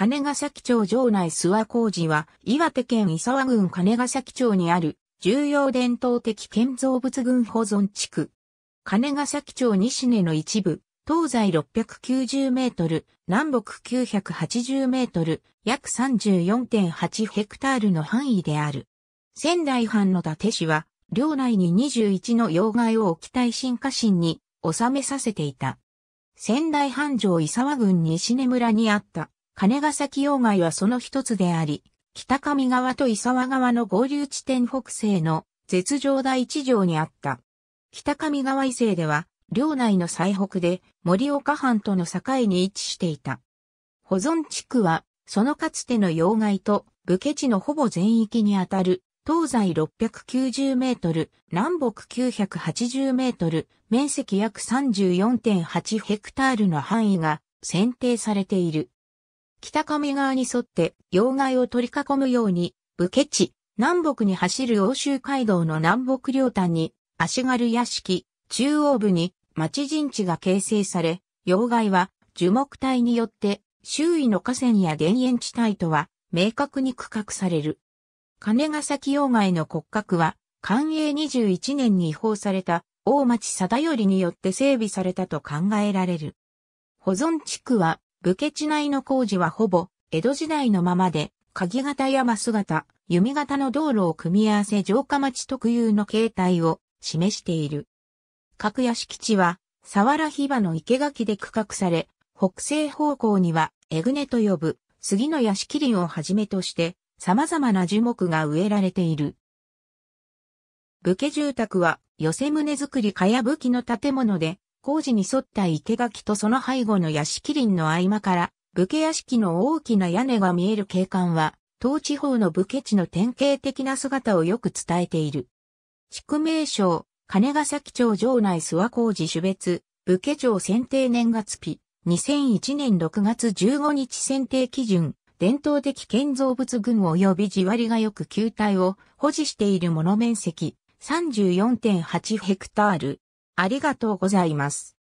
金ヶ崎町城内諏訪工事は、岩手県伊沢郡金ヶ崎町にある、重要伝統的建造物群保存地区。金ヶ崎町西根の一部、東西690メートル、南北980メートル、約34.8ヘクタールの範囲である。仙台藩の伊達市は、領内に21の要害を沖大新化神に収めさせていた。仙台藩城伊沢郡西根村にあった金ヶ崎要害はその一つであり、北上川と伊沢川の合流地点北西の絶上第一条にあった。北上川伊勢では、領内の最北で森岡藩との境に位置していた。保存地区は、そのかつての要害と武家地のほぼ全域にあたる、東西690メートル、南北980メートル、面積約34.8ヘクタールの範囲が選定されている。北上側に沿って要害を取り囲むように、武家地、南北に走る欧州街道の南北両端に、足軽屋敷、中央部に町陣地が形成され、要害は樹木帯によって周囲の河川や田園地帯とは明確に区画される。金ヶ崎要害の骨格は、寛永21年に違法された大町貞頼によって整備されたと考えられる。保存地区は武家地内の工事はほぼ江戸時代のままで、鍵型やマス型、弓型の道路を組み合わせ城下町特有の形態を示している。各屋敷地は、沢原日バの生垣で区画され、北西方向には、江船と呼ぶ、杉の屋敷林をはじめとして、様々な樹木が植えられている。武家住宅は、寄せ棟造りかや武器の建物で、工事に沿った池垣とその背後の屋敷林の合間から、武家屋敷の大きな屋根が見える景観は、当地方の武家地の典型的な姿をよく伝えている。宿命省、金ヶ崎町城内諏訪工事種別、武家町選定年月日、2001年6月15日選定基準、伝統的建造物群及び地割りがよく球体を保持しているもの面積34.8ヘクタール。ありがとうございます。